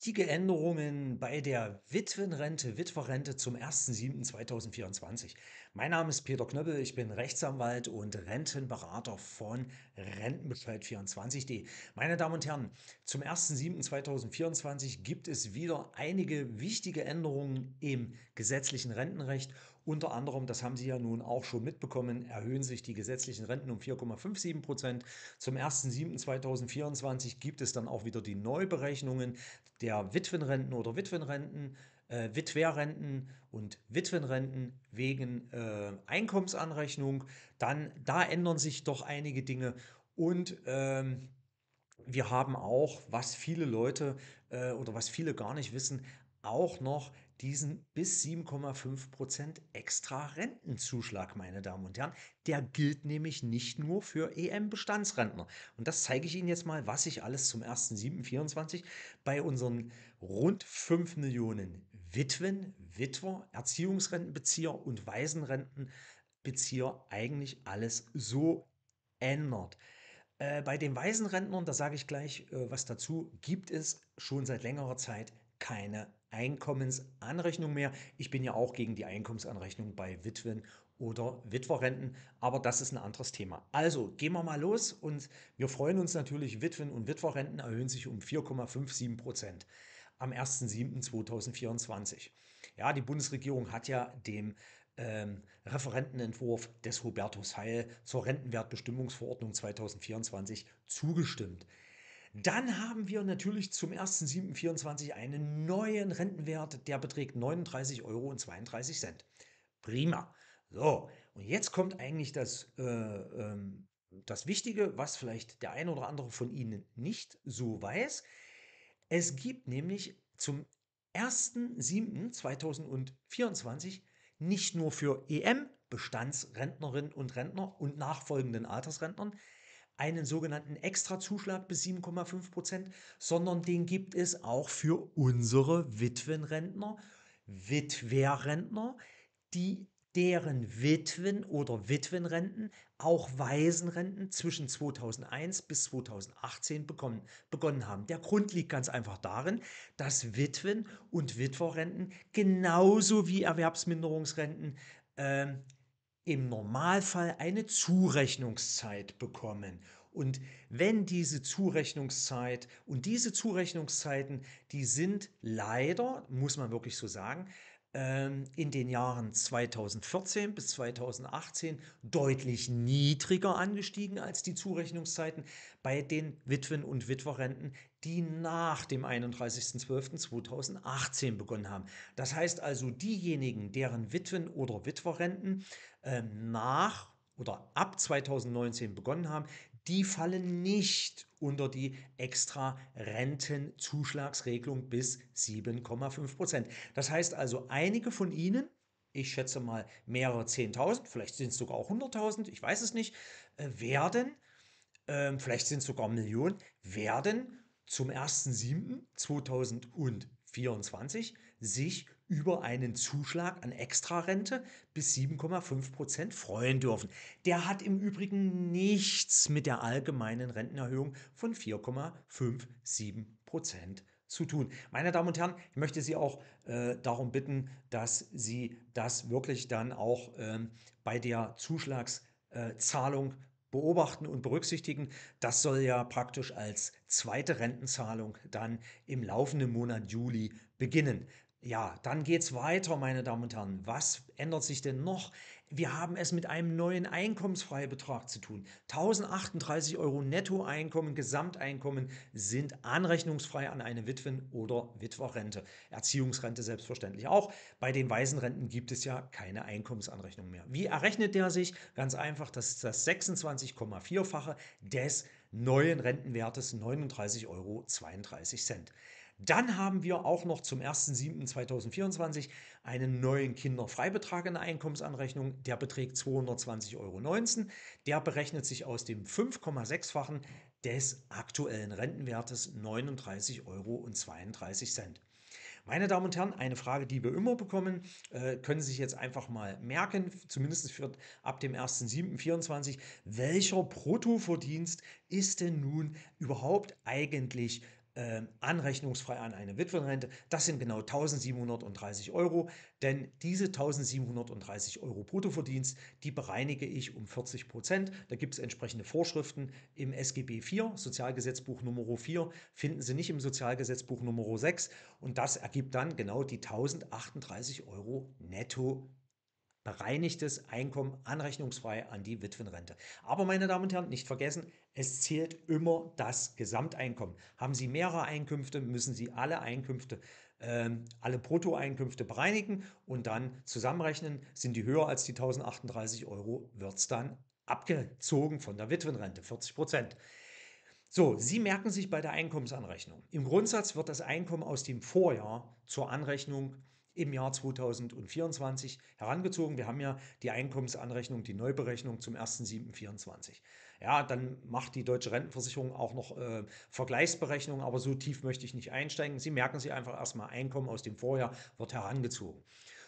Wichtige Änderungen bei der Witwenrente, Witwerrente zum 1.7.2024. Mein Name ist Peter Knöppel, ich bin Rechtsanwalt und Rentenberater von Rentenbescheid24.de. Meine Damen und Herren, zum 1.7.2024 gibt es wieder einige wichtige Änderungen im gesetzlichen Rentenrecht. Unter anderem, das haben Sie ja nun auch schon mitbekommen, erhöhen sich die gesetzlichen Renten um 4,57 Prozent. Zum 1.7.2024 gibt es dann auch wieder die Neuberechnungen der Witwenrenten oder Witwenrenten, äh, Witwerrenten und Witwenrenten wegen äh, Einkommensanrechnung, dann da ändern sich doch einige Dinge und ähm, wir haben auch, was viele Leute äh, oder was viele gar nicht wissen, auch noch diesen bis 7,5 Prozent extra Rentenzuschlag, meine Damen und Herren. Der gilt nämlich nicht nur für EM-Bestandsrentner. Und das zeige ich Ihnen jetzt mal, was sich alles zum 1.7.24 bei unseren rund 5 Millionen Witwen, Witwer, Erziehungsrentenbezieher und Waisenrentenbezieher eigentlich alles so ändert. Äh, bei den Waisenrentnern, da sage ich gleich äh, was dazu, gibt es schon seit längerer Zeit keine Einkommensanrechnung mehr. Ich bin ja auch gegen die Einkommensanrechnung bei Witwen oder Witwerrenten, aber das ist ein anderes Thema. Also gehen wir mal los und wir freuen uns natürlich, Witwen und Witwerrenten erhöhen sich um 4,57 Prozent am 1.7.2024. Ja, die Bundesregierung hat ja dem ähm, Referentenentwurf des Hubertus Heil zur Rentenwertbestimmungsverordnung 2024 zugestimmt. Dann haben wir natürlich zum 1.7.24 einen neuen Rentenwert, der beträgt 39,32 Euro. Prima. So, und jetzt kommt eigentlich das, äh, ähm, das Wichtige, was vielleicht der ein oder andere von Ihnen nicht so weiß. Es gibt nämlich zum 1.7.2024 nicht nur für EM, Bestandsrentnerinnen und Rentner und nachfolgenden Altersrentnern, einen sogenannten Extrazuschlag bis 7,5 Prozent, sondern den gibt es auch für unsere Witwenrentner, Witwerrentner, die deren Witwen oder Witwenrenten, auch Waisenrenten zwischen 2001 bis 2018 bekommen, begonnen haben. Der Grund liegt ganz einfach darin, dass Witwen- und Witwerrenten genauso wie Erwerbsminderungsrenten äh, im Normalfall eine Zurechnungszeit bekommen. Und wenn diese Zurechnungszeit und diese Zurechnungszeiten, die sind leider, muss man wirklich so sagen, ähm, in den Jahren 2014 bis 2018 deutlich niedriger angestiegen als die Zurechnungszeiten bei den Witwen- und Witwerrenten die nach dem 31.12.2018 begonnen haben. Das heißt also diejenigen, deren Witwen- oder Witwerrenten äh, nach oder ab 2019 begonnen haben, die fallen nicht unter die extra Rentenzuschlagsregelung bis 7,5 Prozent. Das heißt also, einige von Ihnen, ich schätze mal mehrere 10.000, vielleicht sind es sogar auch 100.000, ich weiß es nicht, äh, werden, äh, vielleicht sind es sogar Millionen, werden zum 1.7.2024 sich über einen Zuschlag an Extrarente bis 7,5 Prozent freuen dürfen. Der hat im Übrigen nichts mit der allgemeinen Rentenerhöhung von 4,57 Prozent zu tun. Meine Damen und Herren, ich möchte Sie auch äh, darum bitten, dass Sie das wirklich dann auch ähm, bei der Zuschlagszahlung äh, beobachten und berücksichtigen. Das soll ja praktisch als zweite Rentenzahlung dann im laufenden Monat Juli beginnen. Ja, dann geht's weiter, meine Damen und Herren. Was ändert sich denn noch? Wir haben es mit einem neuen Einkommensfreibetrag zu tun. 1038 Euro Nettoeinkommen, Gesamteinkommen sind anrechnungsfrei an eine Witwen- oder Witwerrente. Erziehungsrente selbstverständlich auch. Bei den Waisenrenten gibt es ja keine Einkommensanrechnung mehr. Wie errechnet der sich? Ganz einfach, das ist das 26,4-fache des neuen Rentenwertes 39,32 Euro. Dann haben wir auch noch zum 1.7.2024 einen neuen Kinderfreibetrag in der Einkommensanrechnung. Der beträgt 220,19 Euro. Der berechnet sich aus dem 5,6-fachen des aktuellen Rentenwertes 39,32 Euro. Meine Damen und Herren, eine Frage, die wir immer bekommen, äh, können Sie sich jetzt einfach mal merken, zumindest für ab dem 1.7.24, welcher Bruttoverdienst ist denn nun überhaupt eigentlich äh, anrechnungsfrei an eine Witwenrente. Das sind genau 1730 Euro, denn diese 1730 Euro Bruttoverdienst, die bereinige ich um 40 Prozent. Da gibt es entsprechende Vorschriften im SGB IV, Sozialgesetzbuch Nummer 4, finden Sie nicht im Sozialgesetzbuch Nummer 6 und das ergibt dann genau die 1038 Euro netto bereinigtes Einkommen anrechnungsfrei an die Witwenrente. Aber meine Damen und Herren, nicht vergessen, es zählt immer das Gesamteinkommen. Haben Sie mehrere Einkünfte, müssen Sie alle Einkünfte, äh, alle Bruttoeinkünfte bereinigen und dann zusammenrechnen, sind die höher als die 1038 Euro, wird es dann abgezogen von der Witwenrente, 40 Prozent. So, Sie merken sich bei der Einkommensanrechnung. Im Grundsatz wird das Einkommen aus dem Vorjahr zur Anrechnung äh, im Jahr 2024 herangezogen. Wir haben ja die Einkommensanrechnung, die Neuberechnung zum 1.7.24. Ja, dann macht die deutsche Rentenversicherung auch noch äh, Vergleichsberechnungen, aber so tief möchte ich nicht einsteigen. Sie merken sich einfach erstmal, Einkommen aus dem Vorjahr wird herangezogen.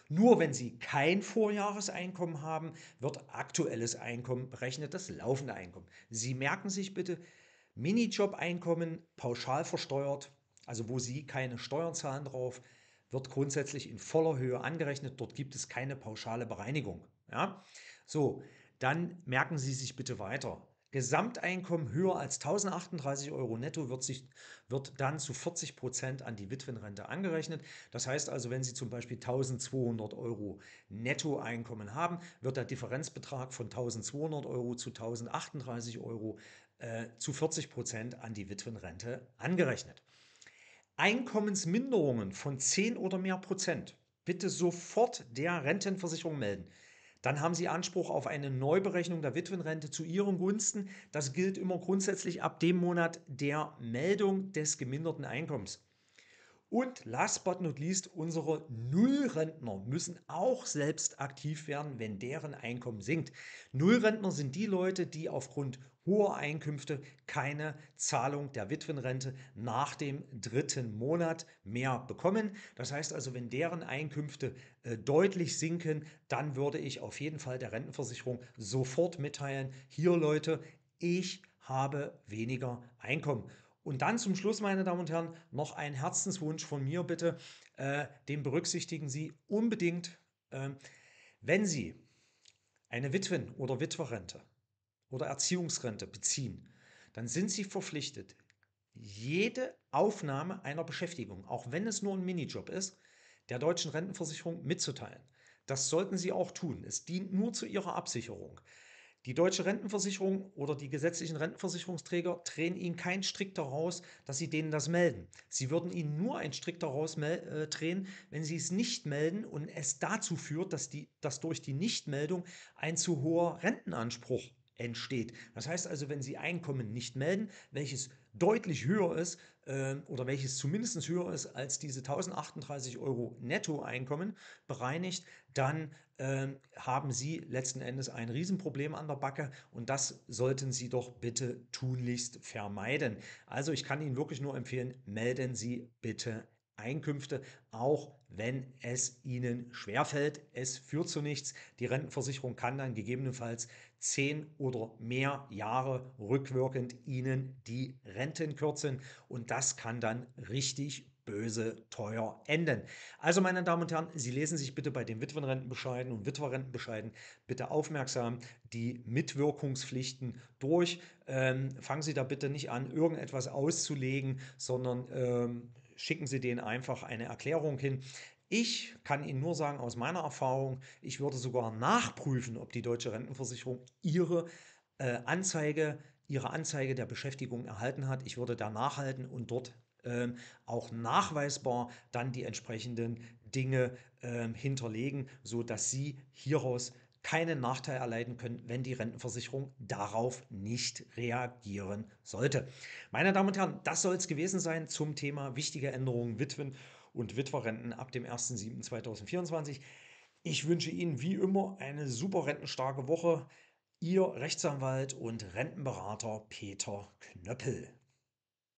Nur wenn Sie kein Vorjahreseinkommen haben, wird aktuelles Einkommen berechnet, das laufende Einkommen. Sie merken sich bitte, Minijob-Einkommen pauschal versteuert, also wo Sie keine Steuern zahlen drauf, wird grundsätzlich in voller Höhe angerechnet. Dort gibt es keine pauschale Bereinigung. Ja? So, dann merken Sie sich bitte weiter. Gesamteinkommen höher als 1038 Euro netto wird, sich, wird dann zu 40 Prozent an die Witwenrente angerechnet. Das heißt also, wenn Sie zum Beispiel 1200 Euro Nettoeinkommen haben, wird der Differenzbetrag von 1200 Euro zu 1038 Euro äh, zu 40 Prozent an die Witwenrente angerechnet. Einkommensminderungen von 10 oder mehr Prozent bitte sofort der Rentenversicherung melden. Dann haben Sie Anspruch auf eine Neuberechnung der Witwenrente zu Ihren Gunsten. Das gilt immer grundsätzlich ab dem Monat der Meldung des geminderten Einkommens. Und last but not least, unsere Nullrentner müssen auch selbst aktiv werden, wenn deren Einkommen sinkt. Nullrentner sind die Leute, die aufgrund hohe Einkünfte, keine Zahlung der Witwenrente nach dem dritten Monat mehr bekommen. Das heißt also, wenn deren Einkünfte äh, deutlich sinken, dann würde ich auf jeden Fall der Rentenversicherung sofort mitteilen, hier Leute, ich habe weniger Einkommen. Und dann zum Schluss, meine Damen und Herren, noch ein Herzenswunsch von mir bitte. Äh, den berücksichtigen Sie unbedingt, äh, wenn Sie eine Witwen- oder Witwerrente oder Erziehungsrente beziehen, dann sind sie verpflichtet, jede Aufnahme einer Beschäftigung, auch wenn es nur ein Minijob ist, der deutschen Rentenversicherung mitzuteilen. Das sollten sie auch tun. Es dient nur zu ihrer Absicherung. Die deutsche Rentenversicherung oder die gesetzlichen Rentenversicherungsträger drehen ihnen keinen Strick daraus, dass sie denen das melden. Sie würden ihnen nur einen Strick daraus äh, drehen, wenn sie es nicht melden und es dazu führt, dass, die, dass durch die Nichtmeldung ein zu hoher Rentenanspruch entsteht. Das heißt also, wenn Sie Einkommen nicht melden, welches deutlich höher ist äh, oder welches zumindest höher ist als diese 1038 Euro Nettoeinkommen bereinigt, dann äh, haben Sie letzten Endes ein Riesenproblem an der Backe und das sollten Sie doch bitte tunlichst vermeiden. Also ich kann Ihnen wirklich nur empfehlen, melden Sie bitte Einkünfte, auch wenn es ihnen schwerfällt. Es führt zu nichts. Die Rentenversicherung kann dann gegebenenfalls zehn oder mehr Jahre rückwirkend ihnen die Renten kürzen und das kann dann richtig böse teuer enden. Also meine Damen und Herren, Sie lesen sich bitte bei den Witwenrentenbescheiden und Witwerrentenbescheiden bitte aufmerksam die Mitwirkungspflichten durch. Ähm, fangen Sie da bitte nicht an, irgendetwas auszulegen, sondern ähm, schicken Sie denen einfach eine Erklärung hin. Ich kann Ihnen nur sagen, aus meiner Erfahrung, ich würde sogar nachprüfen, ob die deutsche Rentenversicherung Ihre äh, Anzeige, Ihre Anzeige der Beschäftigung erhalten hat. Ich würde da nachhalten und dort ähm, auch nachweisbar dann die entsprechenden Dinge ähm, hinterlegen, sodass Sie hieraus keinen Nachteil erleiden können, wenn die Rentenversicherung darauf nicht reagieren sollte. Meine Damen und Herren, das soll es gewesen sein zum Thema wichtige Änderungen Witwen und Witwerrenten ab dem 1.7.2024. Ich wünsche Ihnen wie immer eine super rentenstarke Woche. Ihr Rechtsanwalt und Rentenberater Peter Knöppel.